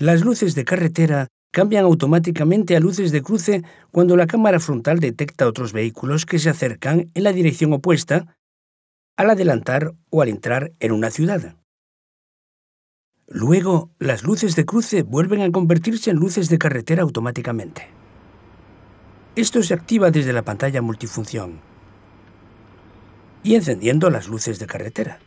Las luces de carretera cambian automáticamente a luces de cruce cuando la cámara frontal detecta otros vehículos que se acercan en la dirección opuesta al adelantar o al entrar en una ciudad. Luego, las luces de cruce vuelven a convertirse en luces de carretera automáticamente. Esto se activa desde la pantalla multifunción y encendiendo las luces de carretera.